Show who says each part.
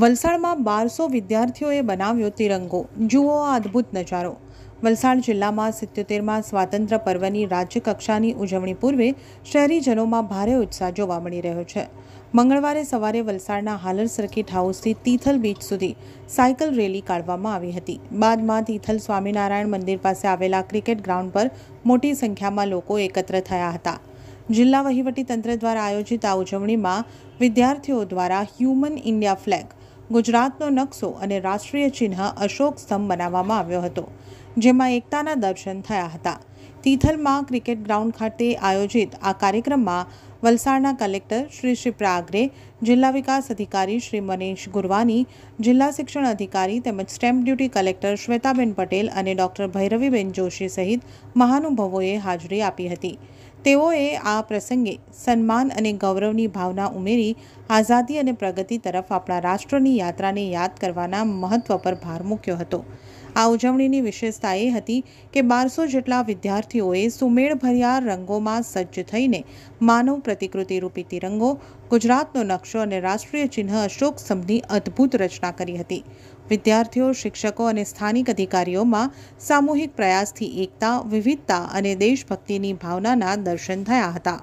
Speaker 1: વલસાડમાં બારસો વિદ્યાર્થીઓએ બનાવ્યો તિરંગો જુઓ આ અદ્ભુત નજારો વલસાડ જિલ્લામાં સિત્યોતેરમાં સ્વાતંત્ર્ય પર્વની રાજ્યકક્ષાની ઉજવણી પૂર્વે શહેરીજનોમાં ભારે ઉત્સાહ જોવા મળી રહ્યો છે મંગળવારે સવારે વલસાડના હાલર સર્કિટ હાઉસથી તિથલ બીચ સુધી સાયકલ રેલી કાઢવામાં આવી હતી બાદમાં તિથલ સ્વામિનારાયણ મંદિર પાસે આવેલા ક્રિકેટ ગ્રાઉન્ડ પર મોટી સંખ્યામાં લોકો એકત્ર થયા હતા જિલ્લા વહીવટી તંત્ર દ્વારા આયોજિત આ ઉજવણીમાં વિદ્યાર્થીઓ દ્વારા હ્યુમન ઇન્ડિયા ફ્લેગ ગુજરાતનો નકશો અને રાષ્ટ્રીય ચિહ્ન અશોક સ્તંભ બનાવવામાં આવ્યો હતો જેમાં એકતાના દર્શન થયા હતા તિથલમાં ક્રિકેટ ગ્રાઉન્ડ ખાતે આયોજિત આ કાર્યક્રમમાં વલસાડના કલેક્ટર શ્રી શિપ્રા આગ્રે જિલ્લા વિકાસ અધિકારી શ્રી મનીષ ગુરવાની જિલ્લા શિક્ષણ અધિકારી તેમજ stamp duty collector Shwetaben Patel અને ડોક્ટર ભૈરવીબેન જોશી સહિત મહાનુભાવોએ હાજરી આપી હતી તેઓએ આ પ્રસંગે સન્માન અને ગૌરવની ભાવના ઉમેરી આઝાદી અને પ્રગતિ તરફ આપણા રાષ્ટ્રની યાત્રાને યાદ કરવાના મહત્ત્વ પર ભાર મૂક્યો હતો આ ઉજવણીની વિશેષતા એ હતી કે બારસો જેટલા વિદ્યાર્થીઓએ સુમેળભર્યા રંગોમાં સજ્જ થઈને માનવ પ્રતિકૃતિ રૂપી તિરંગો ગુજરાતનો નકશો અને રાષ્ટ્રીય ચિહ્ન અશોક સ્તંભની અદ્ભુત રચના કરી હતી વિદ્યાર્થીઓ શિક્ષકો અને સ્થાનિક અધિકારીઓમાં સામૂહિક પ્રયાસથી એકતા વિવિધતા અને દેશભક્તિની ભાવનાના દર્શન થયા હતા